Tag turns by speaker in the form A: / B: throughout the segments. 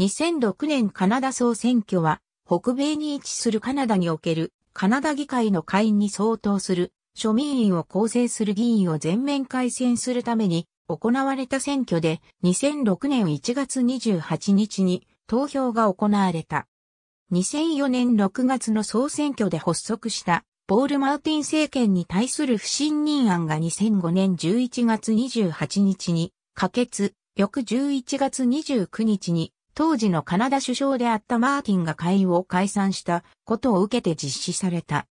A: 2006年カナダ総選挙は、北米に位置するカナダにおけるカナダ議会の会員に相当する庶民員を構成する議員を全面改選するために行われた選挙で2006年1月28日に投票が行われた。2004年6月の総選挙で発足したポール・マーティン政権に対する不信任案が2005年11月28日に可決、翌11月29日に当時のカナダ首相であったマーティンが会を解散したことを受けて実施された。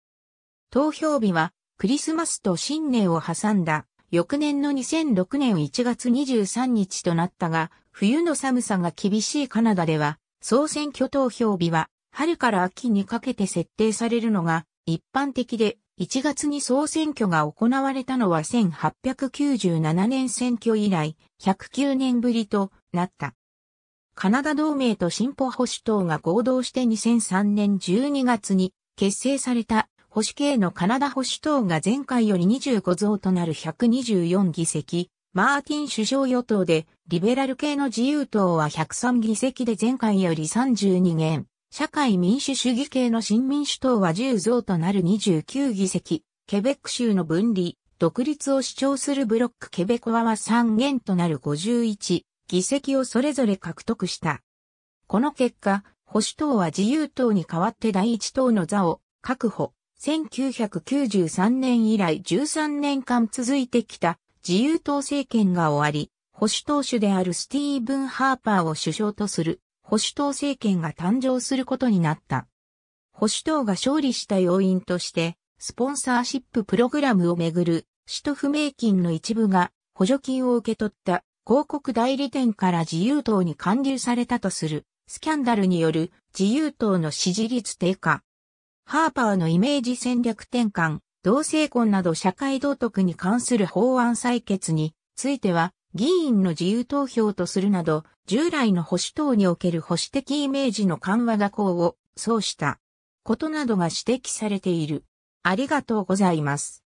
A: 投票日はクリスマスと新年を挟んだ翌年の2006年1月23日となったが、冬の寒さが厳しいカナダでは、総選挙投票日は春から秋にかけて設定されるのが一般的で、1月に総選挙が行われたのは1897年選挙以来109年ぶりとなった。カナダ同盟と進歩保守党が合同して2003年12月に結成された保守系のカナダ保守党が前回より25増となる124議席、マーティン首相与党で、リベラル系の自由党は103議席で前回より32減、社会民主主義系の新民主党は10増となる29議席、ケベック州の分離、独立を主張するブロックケベコアは3減となる51議席をそれぞれ獲得した。この結果、保守党は自由党に代わって第一党の座を確保。1993年以来13年間続いてきた自由党政権が終わり、保守党首であるスティーブン・ハーパーを首相とする保守党政権が誕生することになった。保守党が勝利した要因として、スポンサーシッププログラムをめぐる使途不明金の一部が補助金を受け取った広告代理店から自由党に還流されたとするスキャンダルによる自由党の支持率低下。ハーパーのイメージ戦略転換、同性婚など社会道徳に関する法案採決については議員の自由投票とするなど従来の保守党における保守的イメージの緩和が功を奏したことなどが指摘されている。ありがとうございます。